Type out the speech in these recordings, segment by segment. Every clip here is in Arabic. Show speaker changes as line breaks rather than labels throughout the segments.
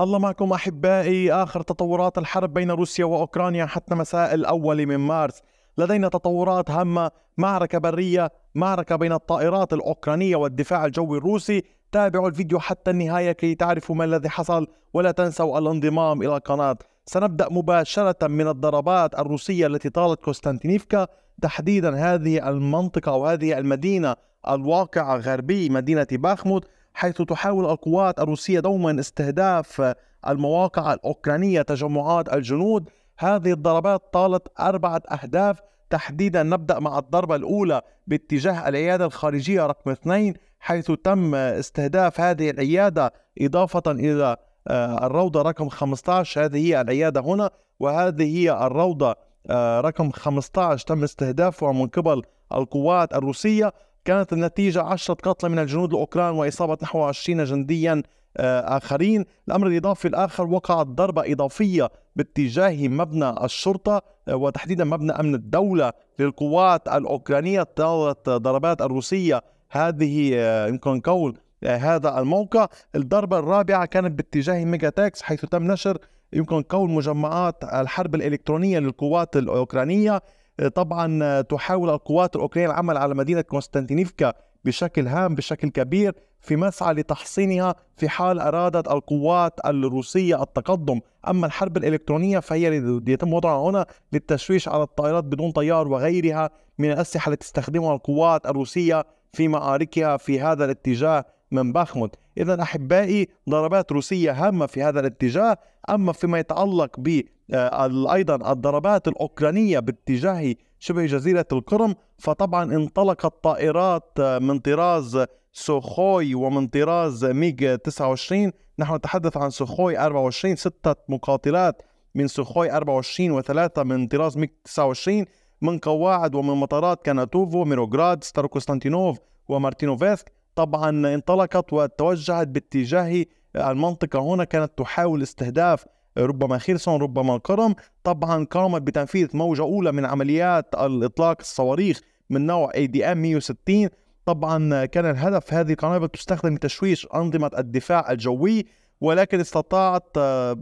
الله معكم احبائي اخر تطورات الحرب بين روسيا واوكرانيا حتى مساء الاول من مارس لدينا تطورات هامه معركه بريه معركه بين الطائرات الاوكرانيه والدفاع الجوي الروسي تابعوا الفيديو حتى النهايه كي تعرفوا ما الذي حصل ولا تنسوا الانضمام الى القناه سنبدا مباشره من الضربات الروسيه التي طالت كوستانتينيفكا تحديدا هذه المنطقه وهذه المدينه الواقعه غربي مدينه باخموت حيث تحاول القوات الروسية دوما استهداف المواقع الأوكرانية تجمعات الجنود هذه الضربات طالت أربعة أهداف تحديدا نبدأ مع الضربة الأولى باتجاه العيادة الخارجية رقم اثنين حيث تم استهداف هذه العيادة إضافة إلى آه، الروضة رقم 15 هذه هي العيادة هنا وهذه هي الروضة آه، رقم 15 تم استهدافها من قبل القوات الروسية كانت النتيجة عشرة قتلى من الجنود الأوكران وإصابة نحو 20 جنديا آه، آخرين الأمر الإضافي الآخر وقعت ضربة إضافية باتجاه مبنى الشرطة آه، وتحديدا مبنى أمن الدولة للقوات الأوكرانية طالت ضربات الروسية هذه آه، يمكن قول هذا الموقع الضربة الرابعة كانت باتجاه تاكس حيث تم نشر يمكن قول مجمعات الحرب الإلكترونية للقوات الأوكرانية طبعا تحاول القوات الأوكرانية العمل على مدينة كونستانتينيفكا بشكل هام بشكل كبير في مسعى لتحصينها في حال أرادت القوات الروسية التقدم أما الحرب الإلكترونية فهي يتم وضعها هنا للتشويش على الطائرات بدون طيار وغيرها من الأسلحة التي تستخدمها القوات الروسية في معاركها في هذا الاتجاه من باخمود إذا أحبائي ضربات روسية هامة في هذا الاتجاه أما فيما يتعلق ب آه، ايضا الضربات الاوكرانيه باتجاه شبه جزيره القرم فطبعا انطلقت طائرات آه، من طراز سوخوي ومن طراز ميج 29 نحن نتحدث عن سوخوي 24 ستة مقاتلات من سوخوي 24 وثلاثة من طراز ميج 29 من قواعد ومن مطارات كاناتوفو ميروغراد كوستانتينوف ومارتينوفسك طبعا انطلقت وتوجهت باتجاه آه، المنطقة هنا كانت تحاول استهداف ربما خرسون ربما كرم طبعا قامت بتنفيذ موجة أولى من عمليات الإطلاق الصواريخ من نوع اي دي ام 160 طبعا كان الهدف هذه القنابل تستخدم لتشويش أنظمة الدفاع الجوي ولكن استطاعت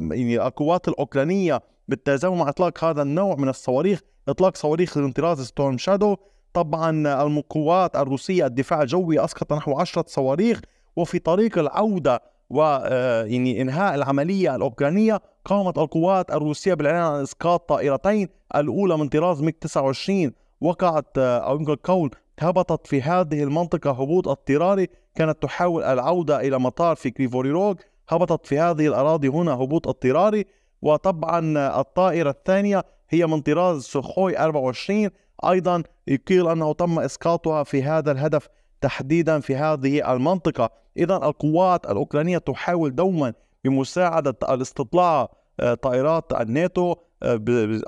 يعني القوات الأوكرانية بالتزامن مع إطلاق هذا النوع من الصواريخ إطلاق صواريخ لانطراز ستورم شادو طبعا القوات الروسية الدفاع الجوي أسقط نحو 10 صواريخ وفي طريق العودة ويعني انهاء العمليه الاوكرانيه قامت القوات الروسيه بالاعلان عن اسقاط طائرتين الاولى من طراز ميك 29 وقعت او يمكن القول هبطت في هذه المنطقة هبوط اضطراري كانت تحاول العودة إلى مطار في كريفوري روغ هبطت في هذه الأراضي هنا هبوط اضطراري وطبعا الطائرة الثانية هي من طراز سخوي 24 أيضا يقيل أنه تم إسقاطها في هذا الهدف تحديدا في هذه المنطقة إذا القوات الأوكرانية تحاول دوما بمساعدة الاستطلاع آه، طائرات الناتو آه،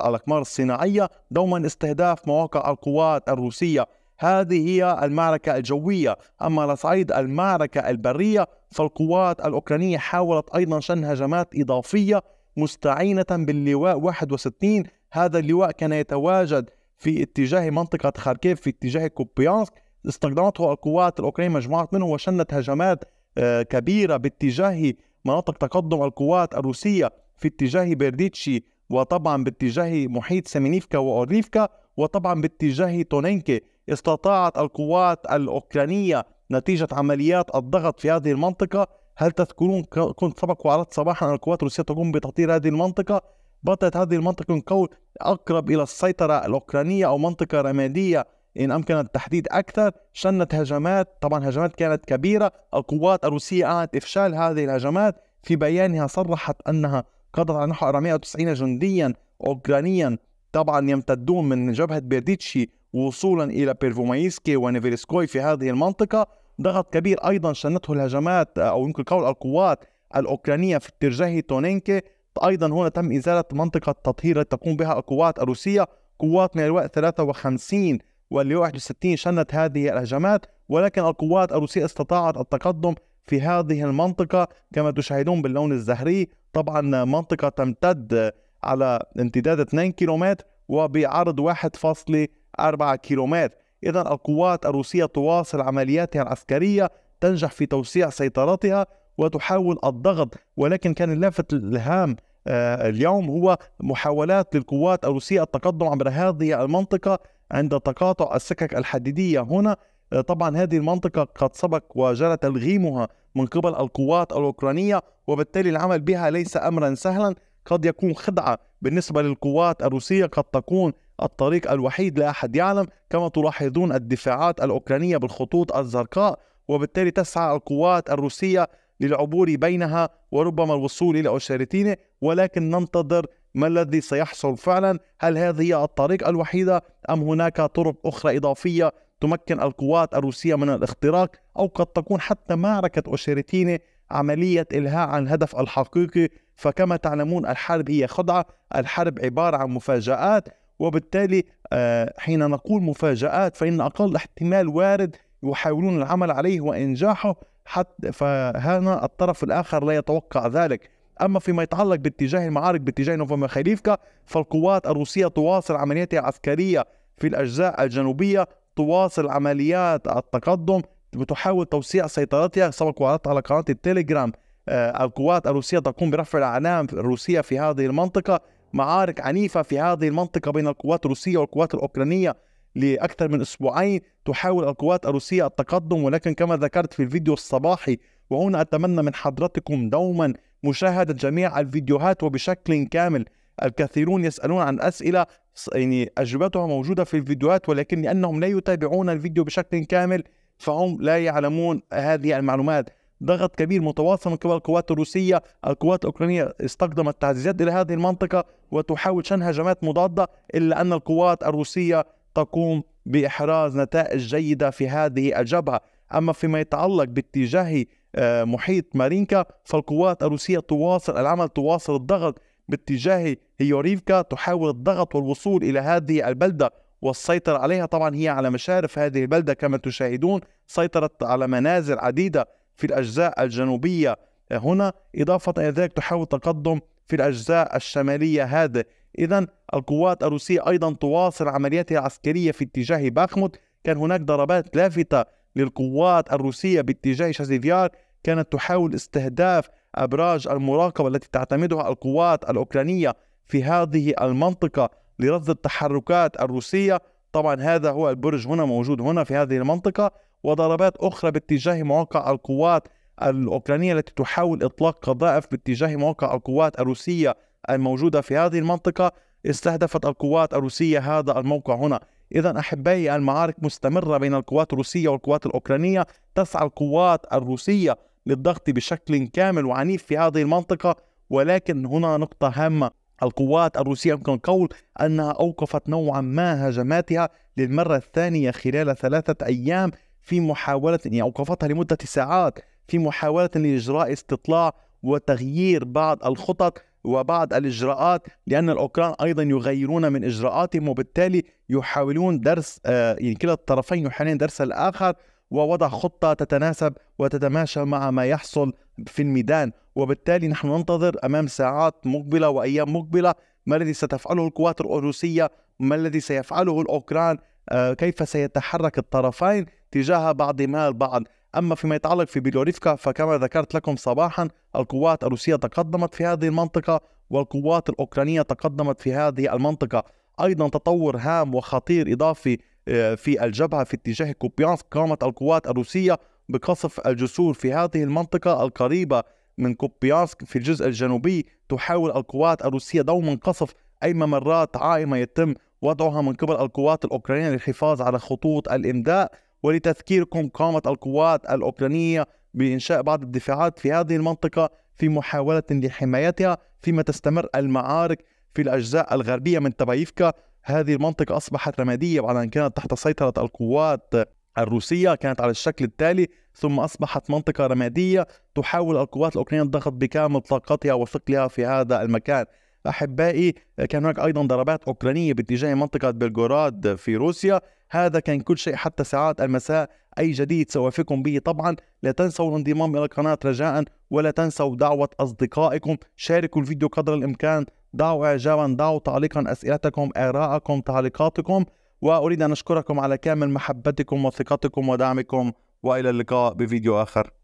الأقمار الصناعية دوما استهداف مواقع القوات الروسية هذه هي المعركة الجوية أما على صعيد المعركة البرية فالقوات الأوكرانية حاولت أيضا شن هجمات إضافية مستعينة باللواء 61 هذا اللواء كان يتواجد في اتجاه منطقة خاركيف في اتجاه كوبيانسك استخدمته القوات الأوكرانية مجموعة منه وشنت هجمات آه، كبيرة باتجاه مناطق تقدم القوات الروسية في اتجاه بيرديتشي وطبعا باتجاه محيط سمينيفكا وأوريفكا وطبعا باتجاه تونينكي استطاعت القوات الأوكرانية نتيجة عمليات الضغط في هذه المنطقة هل تذكرون كنت سبق وعرضت صباحا أن القوات الروسية تقوم بتطهير هذه المنطقة باتت هذه المنطقة من أقرب إلى السيطرة الأوكرانية أو منطقة رمادية إن أمكن التحديد أكثر شنت هجمات طبعا هجمات كانت كبيرة القوات الروسية أعلنت إفشال هذه الهجمات في بيانها صرحت أنها قضت على نحو 490 جنديا أوكرانيا طبعا يمتدون من جبهة بيرديتشي وصولا إلى بيرفومايسكي ونيفيرسكوي في هذه المنطقة ضغط كبير أيضا شنته الهجمات أو يمكن قول القوات الأوكرانية في اتجاه تونينكي أيضا هنا تم إزالة منطقة تطهير التي تقوم بها القوات الروسية قوات من الواء 53 واللي 61 شنت هذه الهجمات ولكن القوات الروسية استطاعت التقدم في هذه المنطقة كما تشاهدون باللون الزهري طبعا منطقة تمتد على امتداد 2 كيلومتر وبعرض 1.4 كيلومتر إذا القوات الروسية تواصل عملياتها العسكرية تنجح في توسيع سيطرتها وتحاول الضغط ولكن كان اللافت الهام آه، اليوم هو محاولات للقوات الروسية التقدم عبر هذه المنطقة عند تقاطع السكك الحديدية هنا آه، طبعا هذه المنطقة قد سبق وجرى تلغيمها من قبل القوات الأوكرانية وبالتالي العمل بها ليس أمرا سهلا قد يكون خدعة بالنسبة للقوات الروسية قد تكون الطريق الوحيد لا أحد يعلم كما تلاحظون الدفاعات الأوكرانية بالخطوط الزرقاء وبالتالي تسعى القوات الروسية للعبور بينها وربما الوصول إلى أوشارتينة ولكن ننتظر ما الذي سيحصل فعلا هل هذه هي الطريق الوحيدة أم هناك طرق أخرى إضافية تمكن القوات الروسية من الاختراق أو قد تكون حتى معركة أوشيرتيني عملية إلهاء عن الهدف الحقيقي فكما تعلمون الحرب هي خدعة الحرب عبارة عن مفاجآت وبالتالي آه، حين نقول مفاجآت فإن أقل احتمال وارد يحاولون العمل عليه وإنجاحه حتى فهنا الطرف الآخر لا يتوقع ذلك أما فيما يتعلق باتجاه المعارك باتجاه نوفا خليفكا فالقوات الروسية تواصل عملياتها العسكرية في الأجزاء الجنوبية تواصل عمليات التقدم وتحاول توسيع سيطرتها سبق وعرضت على قناة التليجرام آه، القوات الروسية تقوم برفع الأعلام الروسية في هذه المنطقة معارك عنيفة في هذه المنطقة بين القوات الروسية والقوات الأوكرانية لأكثر من أسبوعين تحاول القوات الروسية التقدم ولكن كما ذكرت في الفيديو الصباحي وهنا أتمنى من حضرتكم دوما مشاهدة جميع الفيديوهات وبشكل كامل الكثيرون يسألون عن أسئلة يعني أجوبتها موجودة في الفيديوهات ولكن لأنهم لا يتابعون الفيديو بشكل كامل فهم لا يعلمون هذه المعلومات ضغط كبير متواصل من قبل القوات الروسية القوات الأوكرانية استخدمت تعزيزات إلى هذه المنطقة وتحاول شن هجمات مضادة إلا أن القوات الروسية تقوم بإحراز نتائج جيدة في هذه الجبهة أما فيما يتعلق باتجاه آه، محيط مارينكا فالقوات الروسية تواصل العمل تواصل الضغط باتجاه هيوريفكا تحاول الضغط والوصول إلى هذه البلدة والسيطرة عليها طبعا هي على مشارف هذه البلدة كما تشاهدون سيطرت على منازل عديدة في الأجزاء الجنوبية آه، هنا إضافة إلى ذلك تحاول التقدم في الأجزاء الشمالية هذه إذا القوات الروسية أيضا تواصل عملياتها العسكرية في اتجاه باخمود كان هناك ضربات لافتة للقوات الروسية باتجاه شازيفيار كانت تحاول استهداف أبراج المراقبة التي تعتمدها القوات الأوكرانية في هذه المنطقة لرصد التحركات الروسية طبعا هذا هو البرج هنا موجود هنا في هذه المنطقة وضربات أخرى باتجاه مواقع القوات الأوكرانية التي تحاول إطلاق قذائف باتجاه مواقع القوات الروسية الموجودة في هذه المنطقة استهدفت القوات الروسية هذا الموقع هنا إذا أحبائي المعارك مستمرة بين القوات الروسية والقوات الأوكرانية تسعى القوات الروسية للضغط بشكل كامل وعنيف في هذه المنطقة ولكن هنا نقطة هامة القوات الروسية يمكن القول أنها أوقفت نوعا ما هجماتها للمرة الثانية خلال ثلاثة أيام في محاولة يعني أوقفتها لمدة ساعات في محاولة لإجراء استطلاع وتغيير بعض الخطط وبعض الإجراءات لأن الأوكران أيضا يغيرون من إجراءاتهم وبالتالي يحاولون درس آه، يعني كلا الطرفين يحاولون درس الآخر ووضع خطة تتناسب وتتماشى مع ما يحصل في الميدان وبالتالي نحن ننتظر أمام ساعات مقبلة وأيام مقبلة ما الذي ستفعله القوات الروسية ما الذي سيفعله الأوكران آه، كيف سيتحرك الطرفين تجاه بعضهما البعض أما فيما يتعلق في بيلوريفكا فكما ذكرت لكم صباحا القوات الروسية تقدمت في هذه المنطقة والقوات الأوكرانية تقدمت في هذه المنطقة أيضا تطور هام وخطير إضافي آه، في الجبهة في اتجاه كوبيانسك قامت القوات الروسية بقصف الجسور في هذه المنطقة القريبة من كوبيانسك في الجزء الجنوبي تحاول القوات الروسية دوما قصف أي ممرات عائمة يتم وضعها من قبل القوات الأوكرانية للحفاظ على خطوط الإمداء ولتذكيركم قامت القوات الأوكرانية بإنشاء بعض الدفاعات في هذه المنطقة في محاولة لحمايتها فيما تستمر المعارك في الأجزاء الغربية من تبايفكا هذه المنطقة أصبحت رمادية بعد أن كانت تحت سيطرة القوات الروسية كانت على الشكل التالي ثم أصبحت منطقة رمادية تحاول القوات الأوكرانية الضغط بكامل طاقتها وثقلها في هذا المكان أحبائي كان هناك أيضا ضربات أوكرانية باتجاه منطقة بلغوراد في روسيا هذا كان كل شيء حتى ساعات المساء أي جديد سوافكم به طبعا لا تنسوا الانضمام إلى القناة رجاء ولا تنسوا دعوة أصدقائكم شاركوا الفيديو قدر الإمكان دعوا إعجابا دعوا تعليقا أسئلتكم آراءكم تعليقاتكم وأريد أن أشكركم على كامل محبتكم وثقتكم ودعمكم وإلى اللقاء بفيديو آخر